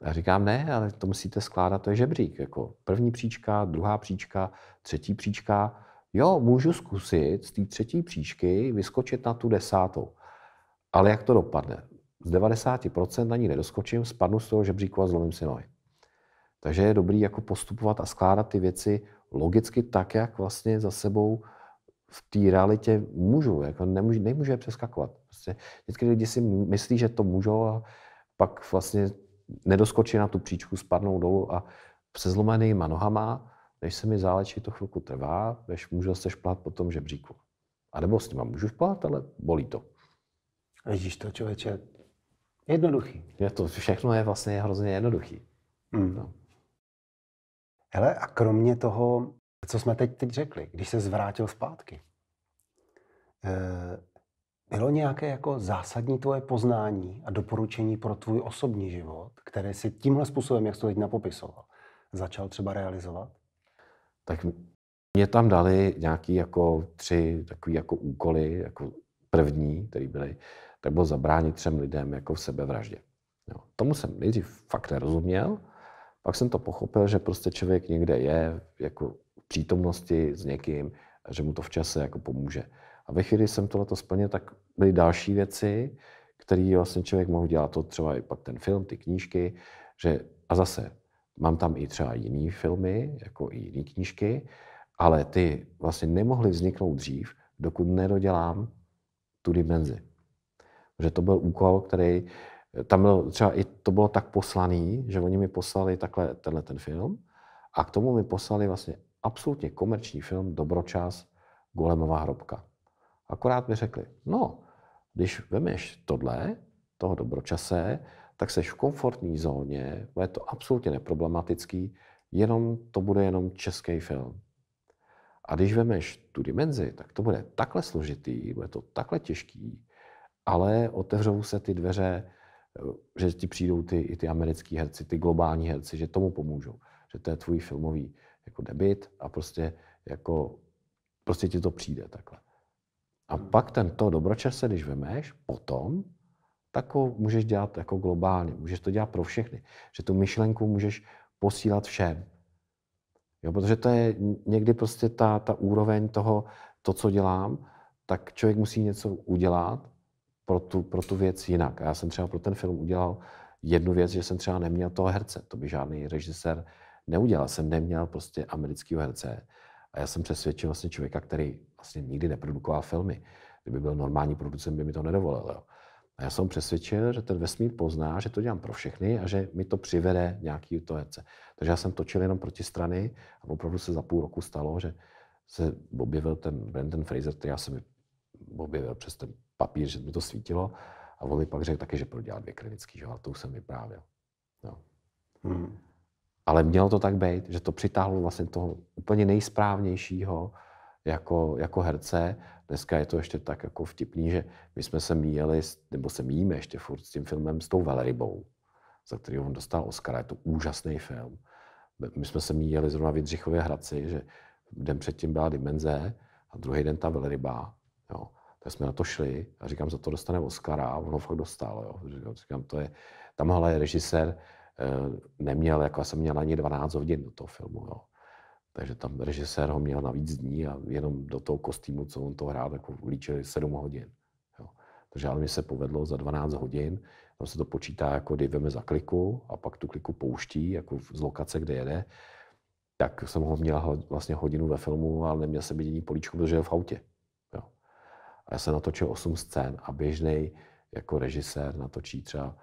já říkám, ne, ale to musíte skládat, to je žebřík. Jako první příčka, druhá příčka, třetí příčka. Jo, můžu zkusit z té třetí příčky vyskočit na tu desátou. Ale jak to dopadne? Z 90% na ní nedoskočím, spadnu z toho žebříku a zlomím si nohy. Takže je dobrý jako postupovat a skládat ty věci logicky tak, jak vlastně za sebou v té realitě můžu, jako nemůžu, nemůžu je přeskakovat. Prostě vždycky lidi si myslí, že to můžou a pak vlastně nedoskočí na tu příčku, spadnou dolů a se zlomenýma nohama, než se mi zálečí, to chvilku trvá, než můžu se šplát po tom žebříku. A nebo s tím můžu šplát, ale bolí to. Vidíš to, člověče, jednoduchý. Je to, všechno je vlastně hrozně jednoduchý. Hmm. No. Hele, a kromě toho, co jsme teď, teď řekli, když se zvrátil zpátky, eh, bylo nějaké jako zásadní tvoje poznání a doporučení pro tvůj osobní život, které si tímhle způsobem, jak jsi to teď napopisoval, začal třeba realizovat? Tak mě tam dali nějaký jako tři takový jako úkoly, jako první, které byly, tak bylo zabránit třem lidem jako v sebevraždě. Jo. Tomu jsem nejdřív fakt nerozuměl, pak jsem to pochopil, že prostě člověk někde je jako v přítomnosti s někým, že mu to v čase jako pomůže. A ve chvíli, jsem tohle splnil, tak byly další věci, které vlastně člověk mohl dělat. To třeba i pak ten film, ty knížky. Že, a zase, mám tam i třeba jiné filmy, jako i jiné knížky, ale ty vlastně nemohly vzniknout dřív, dokud nedodělám tu dimenzi. Že to byl úkol, který tam bylo, třeba i to bylo tak poslaný, že oni mi poslali takhle tenhle ten film a k tomu mi poslali vlastně absolutně komerční film Dobročas Golemová hrobka. Akorát mi řekli, no, když vemeš tohle, toho dobročase, tak seš v komfortní zóně, je to absolutně neproblematický, jenom to bude jenom český film. A když vemeš tu dimenzi, tak to bude takhle složitý, bude to takhle těžký, ale otevřou se ty dveře, eh, že ti přijdou ty, i ty americký herci, ty globální herci, že tomu pomůžou, že to je tvůj filmový jako debit a prostě jako prostě ti to přijde takhle. A pak tento dobročase, když vemeš, potom, tak ho můžeš dělat jako globálně. Můžeš to dělat pro všechny. Že tu myšlenku můžeš posílat všem. Jo, protože to je někdy prostě ta, ta úroveň toho, to, co dělám, tak člověk musí něco udělat pro tu, pro tu věc jinak. A já jsem třeba pro ten film udělal jednu věc, že jsem třeba neměl toho herce. To by žádný režisér neudělal. Jsem neměl prostě amerického herce. A já jsem přesvědčil vlastně člověka, který vlastně nikdy neprodukoval filmy. Kdyby byl normální producent, by mi to nedovolil. Jo. A já jsem přesvědčen, že ten vesmír pozná, že to dělám pro všechny a že mi to přivede nějaký utojerce. Takže já jsem točil jenom proti strany a opravdu se za půl roku stalo, že se objevil ten Brandon Fraser, který já jsem objevil přes ten papír, že mi to svítilo. A on mi pak řekl taky, že prodělal dvě klinické, že? a to už jsem vyprávěl. No. Hmm. Ale mělo to tak být, že to přitáhlo vlastně toho úplně nejsprávnějšího, jako, jako herce. Dneska je to ještě tak jako vtipný, že my jsme se míjeli, nebo se míjíme ještě furt s tím filmem s tou velrybou, za který on dostal Oscara. Je to úžasný film. My jsme se míjeli zrovna v Jindřichově Hradci, že den předtím byla Dimenze a druhý den ta velryba. Jo. Tak jsme na to šli a říkám, za to dostane Oscara a on ho fakt dostal. Jo. Říkám, říkám to je, tamhle režisér eh, neměl, jako já jsem měl ani 12 hodin do toho filmu. Jo. Takže tam režisér ho měl na víc dní a jenom do toho kostýmu, co on to hrál, tak líčili 7 hodin. Jo. Takže ale mi se povedlo za 12 hodin, tam se to počítá, jako kdy za kliku a pak tu kliku pouští, jako z lokace, kde jede, tak jsem ho měl vlastně hodinu ve filmu, ale neměl jsem jediný políčku, protože je v autě. Jo. A já jsem natočil 8 scén a běžný jako režisér natočí třeba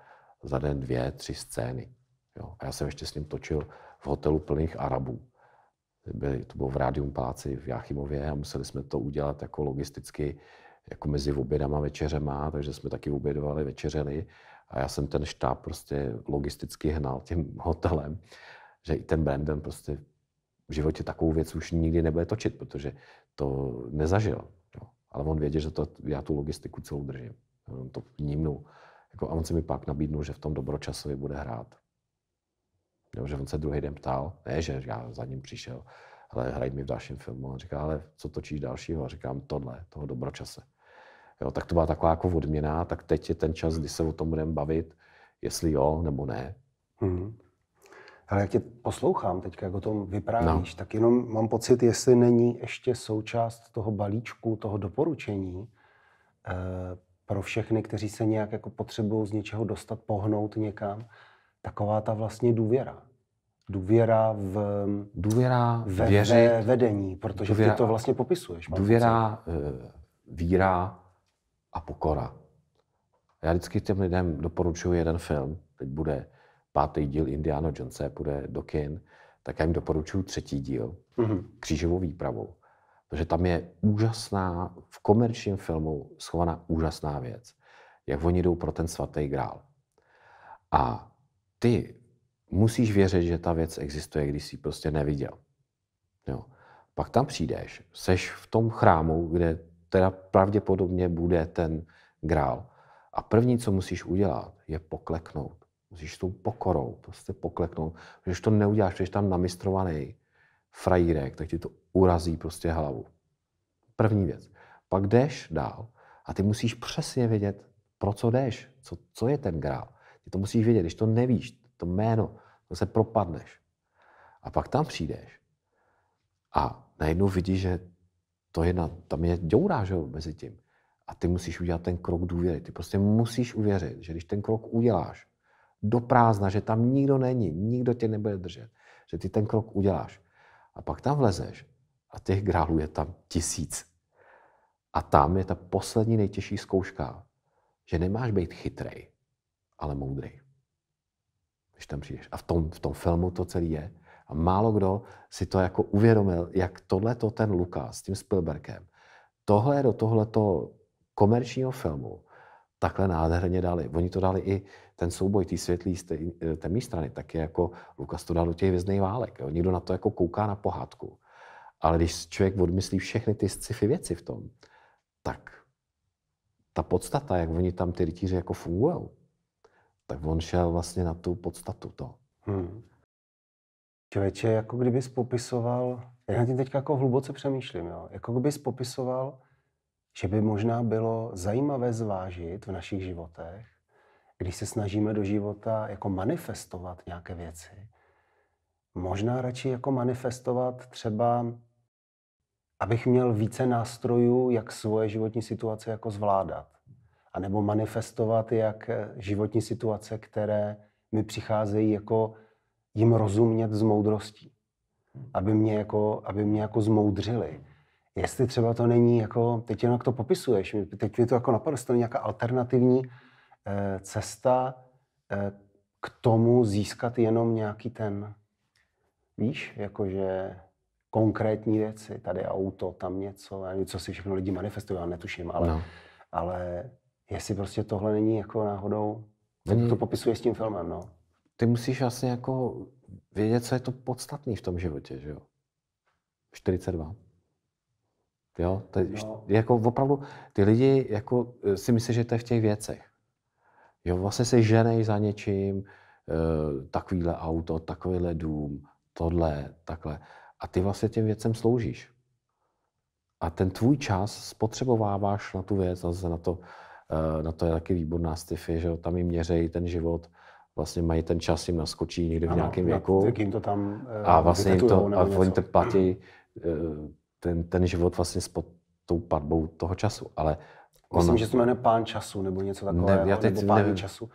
za den dvě, tři scény. Jo. A já jsem ještě s ním točil v hotelu plných Arabů byli, to bylo v Rádium Páci v Jáchymově a museli jsme to udělat jako logisticky jako mezi obědama, večeřema, takže jsme taky obědovali, večeřeli a já jsem ten štáb prostě logisticky hnal tím hotelem, že i ten Brandon prostě v životě takovou věc už nikdy nebude točit, protože to nezažil. Jo. Ale on věděl, že to, já tu logistiku celou držím. On to vnímnul. Jako, a on se mi pak nabídnul, že v tom dobročasově bude hrát. Jo, že on se druhý den ptal, ne, že já za ním přišel, ale hrají mi v dalším filmu. On říká, ale co točíš dalšího? A říkám, tohle, toho dobročase. Jo, tak to byla taková jako odměna, tak teď je ten čas, kdy se o tom budeme bavit, jestli jo nebo ne. Hmm. Ale jak tě poslouchám teď, jak o tom vyprávíš, no. tak jenom mám pocit, jestli není ještě součást toho balíčku, toho doporučení e, pro všechny, kteří se nějak jako potřebují z něčeho dostat, pohnout někam, taková ta vlastně důvěra. Důvěra v důvěra, ve, věřit, ve vedení, protože důvěra, ty to vlastně popisuješ. Důvěra, důvěra, eh, víra a pokora. Já vždycky těm lidem doporučuji jeden film. Teď bude pátý díl Indiana Jonesa, bude do kin. Tak já jim doporučuji třetí díl, mm-hmm. Křížovou výpravu. Protože tam je úžasná, v komerčním filmu schovaná úžasná věc. Jak oni jdou pro ten svatý grál. A ty musíš věřit, že ta věc existuje, když jsi prostě neviděl. Jo. Pak tam přijdeš, seš v tom chrámu, kde teda pravděpodobně bude ten grál. A první, co musíš udělat, je pokleknout. Musíš tou pokorou prostě pokleknout. Když to neuděláš, když tam namistrovaný frajírek, tak ti to urazí prostě hlavu. První věc. Pak jdeš dál a ty musíš přesně vědět, pro co jdeš, co, co je ten grál. Ty to musíš vědět, když to nevíš, to jméno, to se propadneš. A pak tam přijdeš a najednou vidíš, že to je na, tam je děurá že, mezi tím. A ty musíš udělat ten krok důvěry. Ty prostě musíš uvěřit, že když ten krok uděláš do prázdna, že tam nikdo není, nikdo tě nebude držet, že ty ten krok uděláš. A pak tam vlezeš a těch grálů je tam tisíc. A tam je ta poslední nejtěžší zkouška, že nemáš být chytrej, ale moudrej když tam přijdeš. A v tom, v tom filmu to celý je. A málo kdo si to jako uvědomil, jak tohle to ten Lukas s tím Spielbergem, tohle do tohleto komerčního filmu takhle nádherně dali. Oni to dali i ten souboj ty světlý z té mý strany, tak je jako Lukas to dal do těch vězných válek. Jo. Nikdo na to jako kouká na pohádku. Ale když člověk odmyslí všechny ty sci-fi věci v tom, tak ta podstata, jak oni tam ty rytíři jako fungují, tak on šel vlastně na tu podstatu to. Hmm. Člověče, jako kdybys popisoval, já na tím teď jako hluboce přemýšlím, jo? jako kdybys popisoval, že by možná bylo zajímavé zvážit v našich životech, když se snažíme do života jako manifestovat nějaké věci, možná radši jako manifestovat třeba, abych měl více nástrojů, jak svoje životní situace jako zvládat anebo manifestovat, jak eh, životní situace, které mi přicházejí, jako jim rozumět s moudrostí. Aby mě jako, aby mě jako zmoudřili. Jestli třeba to není, jako, teď jenom jak to popisuješ, teď mi to jako napadlo, to nějaká alternativní eh, cesta eh, k tomu získat jenom nějaký ten, víš, jakože konkrétní věci, tady auto, tam něco, něco co si všechno lidi manifestují, já netuším, ale, no. ale jestli prostě tohle není jako náhodou, jak hmm. to popisuje s tím filmem, no. Ty musíš vlastně jako vědět, co je to podstatný v tom životě, že jo? 42. Jo, to je, no. jako opravdu, ty lidi jako eh, si myslí, že to je v těch věcech. Jo, vlastně se ženej za něčím, eh, takovýhle auto, takovýhle dům, tohle, takhle. A ty vlastně těm věcem sloužíš. A ten tvůj čas spotřebováváš na tu věc, zase na to, Eh, na to je taky výborná stify, že jo, tam jim měřejí ten život, vlastně mají ten čas, jim naskočí někdy v ano, nějakém věku. jim to tam A eh, vlastně jim to, a oni to platí eh, ten, ten život vlastně s tou padbou toho času, ale on... Myslím, že se jmenuje Pán času nebo něco takového, ne, já teď nebo Pán nevím. času.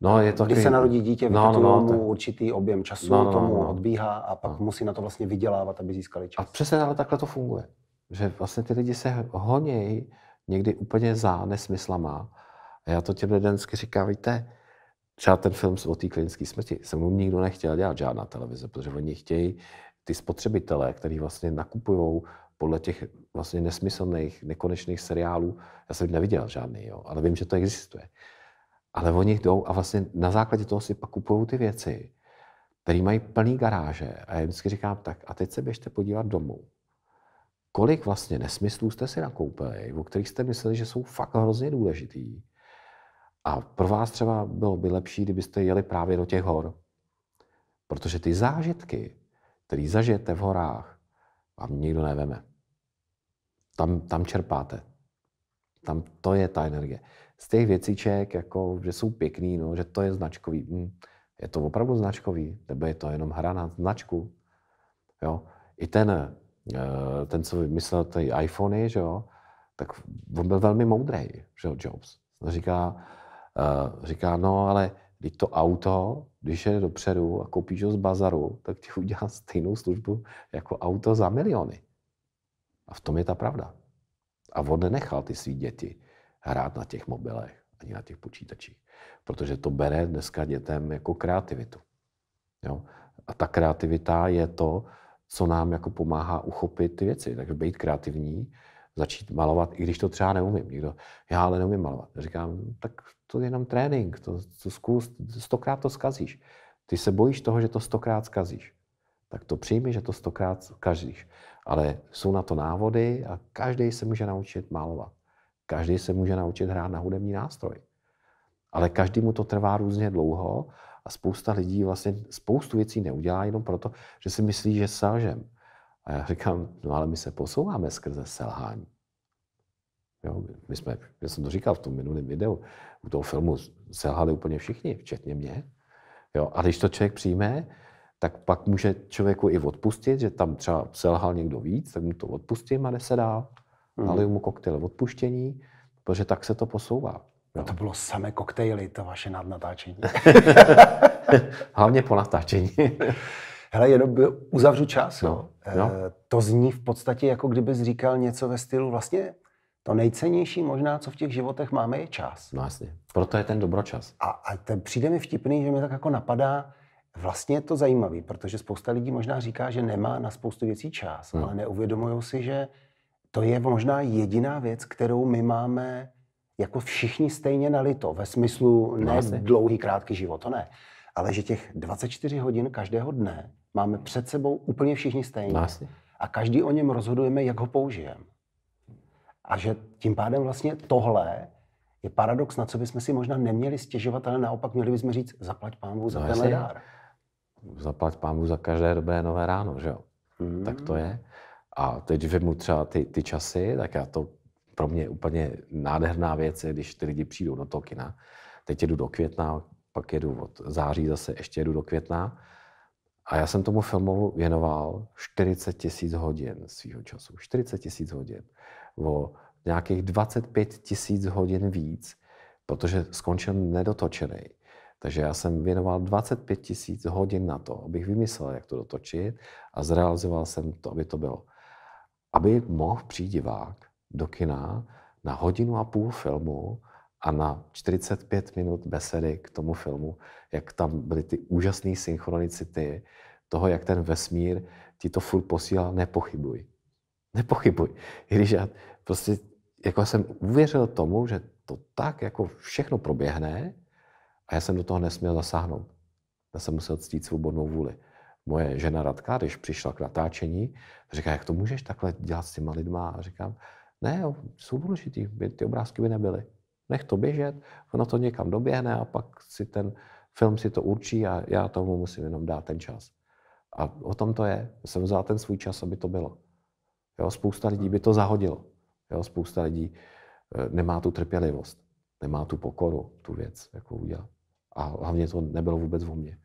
No, je to Když takový... se narodí dítě, no, no, no, mu tak... určitý objem času, no, no, no tomu no, no. odbíhá a pak no. musí na to vlastně vydělávat, aby získali čas. A přesně ale takhle to funguje. Že vlastně ty lidi se honějí někdy úplně za nesmyslama. A já to těm lidem vždycky říkám, víte, třeba ten film o té klinické smrti, se mu nikdo nechtěl dělat žádná televize, protože oni chtějí ty spotřebitele, který vlastně nakupují podle těch vlastně nesmyslných, nekonečných seriálů, já jsem neviděl žádný, jo, ale vím, že to existuje. Ale oni jdou a vlastně na základě toho si pak kupují ty věci, které mají plný garáže. A já vždycky říkám tak, a teď se běžte podívat domů kolik vlastně nesmyslů jste si nakoupili, o kterých jste mysleli, že jsou fakt hrozně důležitý. A pro vás třeba bylo by lepší, kdybyste jeli právě do těch hor. Protože ty zážitky, které zažijete v horách, vám nikdo neveme. Tam, tam čerpáte. Tam to je ta energie. Z těch věciček, jako, že jsou pěkný, no, že to je značkový. Hm, je to opravdu značkový? Nebo je to jenom hra na značku? Jo? I ten Eh, ten, co vymyslel ty iPhony, že jo, tak on byl velmi moudrý, že jo, Jobs. On říká, eh, říká, no ale když to auto, když je dopředu a koupíš ho z bazaru, tak ti udělá stejnou službu jako auto za miliony. A v tom je ta pravda. A on nenechal ty svý děti hrát na těch mobilech ani na těch počítačích. Protože to bere dneska dětem jako kreativitu. Jo? A ta kreativita je to, co nám jako pomáhá uchopit ty věci. Takže být kreativní, začít malovat, i když to třeba neumím. Nikdo, já ale neumím malovat. Říkám, tak to je jenom trénink, to, to zkus, stokrát to zkazíš. Ty se bojíš toho, že to stokrát zkazíš. Tak to přijmi, že to stokrát zkazíš. Ale jsou na to návody a každý se může naučit malovat. Každý se může naučit hrát na hudební nástroj. Ale každému to trvá různě dlouho a spousta lidí vlastně spoustu věcí neudělá jenom proto, že si myslí, že selžem. A já říkám, no ale my se posouváme skrze selhání. Jo, my jsme, já jsem to říkal v tom minulém videu, u toho filmu selhali úplně všichni, včetně mě. Jo, a když to člověk přijme, tak pak může člověku i odpustit, že tam třeba selhal někdo víc, tak mu to odpustím a nesedá. se dál. Mm. Naliju mu koktejl odpuštění, protože tak se to posouvá. No to no. bylo samé koktejly, to vaše nadnatáčení. Hlavně po natáčení. Hele, jenom uzavřu čas. No, eh, no. To zní v podstatě, jako kdyby říkal něco ve stylu vlastně to nejcennější možná, co v těch životech máme, je čas. No jasně, proto je ten dobročas. A, a ten přijde mi vtipný, že mi tak jako napadá, vlastně je to zajímavý, protože spousta lidí možná říká, že nemá na spoustu věcí čas, hmm. ale neuvědomují si, že to je možná jediná věc, kterou my máme jako všichni stejně nalito, ve smyslu no, ne no, dlouhý, krátký život, to ne. Ale že těch 24 hodin každého dne máme před sebou úplně všichni stejně. No, A každý o něm rozhodujeme, jak ho použijeme. A že tím pádem vlastně tohle je paradox, na co bychom si možná neměli stěžovat, ale naopak měli bychom říct, zaplať pánvu za no tenhle dár. Zaplať pánvu za každé dobré nové ráno, že jo? Hmm. Tak to je. A teď vemu třeba ty, ty časy, tak já to pro mě úplně nádherná věc je, když ty lidi přijdou do toho kina. Teď jedu do května, pak jedu od září zase, ještě jedu do května. A já jsem tomu filmu věnoval 40 tisíc hodin svého času. 40 tisíc hodin. O nějakých 25 tisíc hodin víc, protože skončil nedotočený. Takže já jsem věnoval 25 tisíc hodin na to, abych vymyslel, jak to dotočit a zrealizoval jsem to, aby to bylo. Aby mohl přijít divák do kina na hodinu a půl filmu a na 45 minut besedy k tomu filmu, jak tam byly ty úžasné synchronicity toho, jak ten vesmír ti to furt posílal, nepochybuj. Nepochybuj. I když já prostě jako jsem uvěřil tomu, že to tak jako všechno proběhne a já jsem do toho nesměl zasáhnout. Já jsem musel ctít svobodnou vůli. Moje žena Radka, když přišla k natáčení, říká, jak to můžeš takhle dělat s těma lidma? A říkám, ne, jsou důležitý, by ty obrázky by nebyly. Nech to běžet, ono to někam doběhne a pak si ten film si to určí a já tomu musím jenom dát ten čas. A o tom to je. Jsem vzal ten svůj čas, aby to bylo. Jo, spousta lidí by to zahodilo. Jo, spousta lidí eh, nemá tu trpělivost, nemá tu pokoru, tu věc, jako udělat. A hlavně to nebylo vůbec o mně.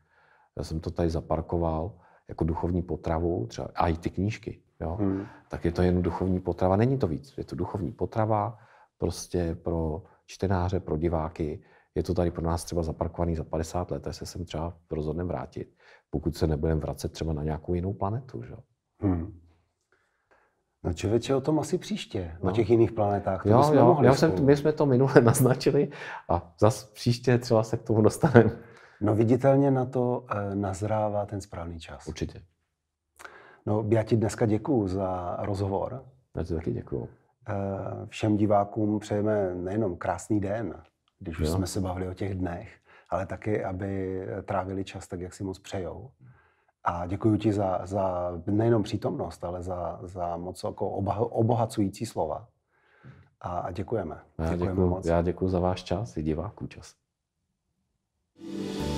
Já jsem to tady zaparkoval jako duchovní potravu, třeba a i ty knížky jo? Hmm. tak je to jen duchovní potrava. Není to víc, je to duchovní potrava prostě pro čtenáře, pro diváky. Je to tady pro nás třeba zaparkovaný za 50 let, se sem třeba rozhodneme vrátit, pokud se nebudeme vracet třeba na nějakou jinou planetu. Že? Hmm. No člověče, o tom asi příště, no. o těch jiných planetách. To jo, jsme jo. Já jsem, my jsme to minule naznačili a zase příště třeba se k tomu dostaneme. No viditelně na to eh, nazrává ten správný čas. Určitě. No, já ti dneska děkuju za rozhovor. Já ti taky děkuju. Eh, všem divákům přejeme nejenom krásný den, když už jo. jsme se bavili o těch dnech, ale taky, aby trávili čas tak, jak si moc přejou. A děkuji ti za, za nejenom přítomnost, ale za, za moc jako obohacující slova. A, děkujeme. Já děkujeme moc. Já děkuji za váš čas i diváků čas. thank you